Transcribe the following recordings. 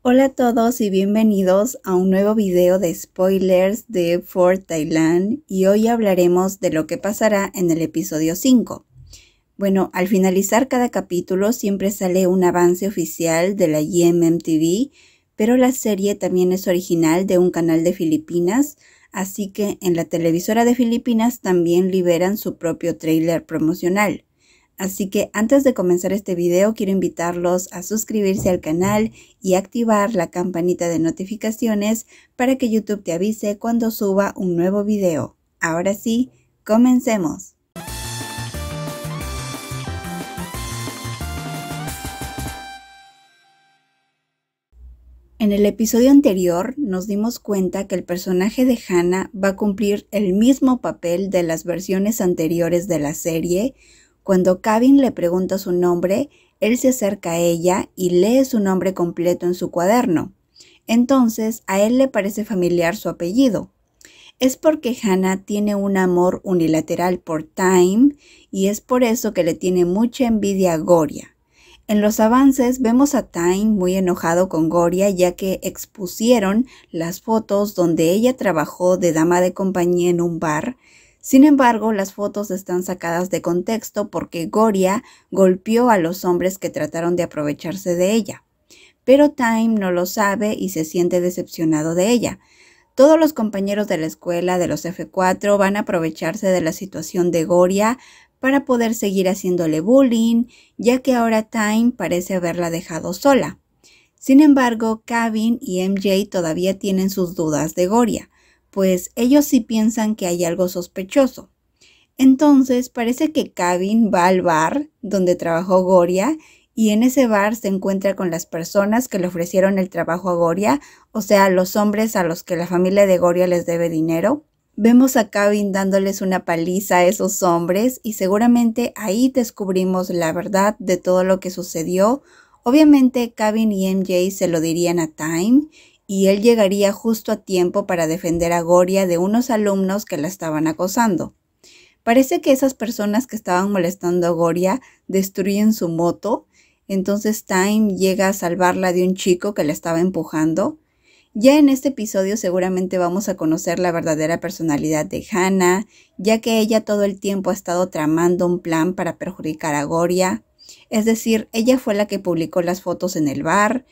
Hola a todos y bienvenidos a un nuevo video de spoilers de For Thailand y hoy hablaremos de lo que pasará en el episodio 5. Bueno, al finalizar cada capítulo siempre sale un avance oficial de la YMMTV, pero la serie también es original de un canal de Filipinas, así que en la televisora de Filipinas también liberan su propio trailer promocional. Así que antes de comenzar este video quiero invitarlos a suscribirse al canal y activar la campanita de notificaciones para que YouTube te avise cuando suba un nuevo video. Ahora sí, comencemos. En el episodio anterior nos dimos cuenta que el personaje de Hannah va a cumplir el mismo papel de las versiones anteriores de la serie, cuando Cabin le pregunta su nombre, él se acerca a ella y lee su nombre completo en su cuaderno. Entonces a él le parece familiar su apellido. Es porque Hannah tiene un amor unilateral por Time y es por eso que le tiene mucha envidia a Goria. En los avances vemos a Time muy enojado con Goria ya que expusieron las fotos donde ella trabajó de dama de compañía en un bar sin embargo, las fotos están sacadas de contexto porque Goria golpeó a los hombres que trataron de aprovecharse de ella. Pero Time no lo sabe y se siente decepcionado de ella. Todos los compañeros de la escuela de los F4 van a aprovecharse de la situación de Goria para poder seguir haciéndole bullying, ya que ahora Time parece haberla dejado sola. Sin embargo, Kevin y MJ todavía tienen sus dudas de Goria, pues ellos sí piensan que hay algo sospechoso. Entonces parece que Kevin va al bar donde trabajó Goria y en ese bar se encuentra con las personas que le ofrecieron el trabajo a Goria, o sea, los hombres a los que la familia de Goria les debe dinero. Vemos a Kevin dándoles una paliza a esos hombres y seguramente ahí descubrimos la verdad de todo lo que sucedió. Obviamente Kevin y MJ se lo dirían a Time y él llegaría justo a tiempo para defender a Goria de unos alumnos que la estaban acosando. Parece que esas personas que estaban molestando a Goria destruyen su moto, entonces Time llega a salvarla de un chico que la estaba empujando. Ya en este episodio seguramente vamos a conocer la verdadera personalidad de Hannah, ya que ella todo el tiempo ha estado tramando un plan para perjudicar a Goria. Es decir, ella fue la que publicó las fotos en el bar,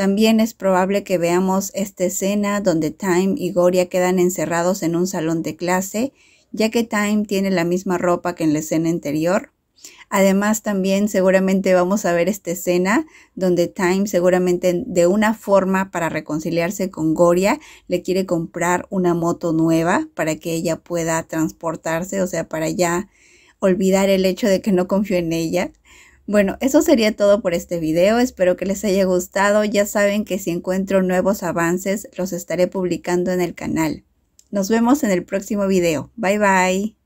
también es probable que veamos esta escena donde Time y Goria quedan encerrados en un salón de clase, ya que Time tiene la misma ropa que en la escena anterior. Además, también seguramente vamos a ver esta escena donde Time seguramente de una forma para reconciliarse con Goria le quiere comprar una moto nueva para que ella pueda transportarse, o sea, para ya olvidar el hecho de que no confió en ella. Bueno, eso sería todo por este video, espero que les haya gustado, ya saben que si encuentro nuevos avances los estaré publicando en el canal. Nos vemos en el próximo video, bye bye.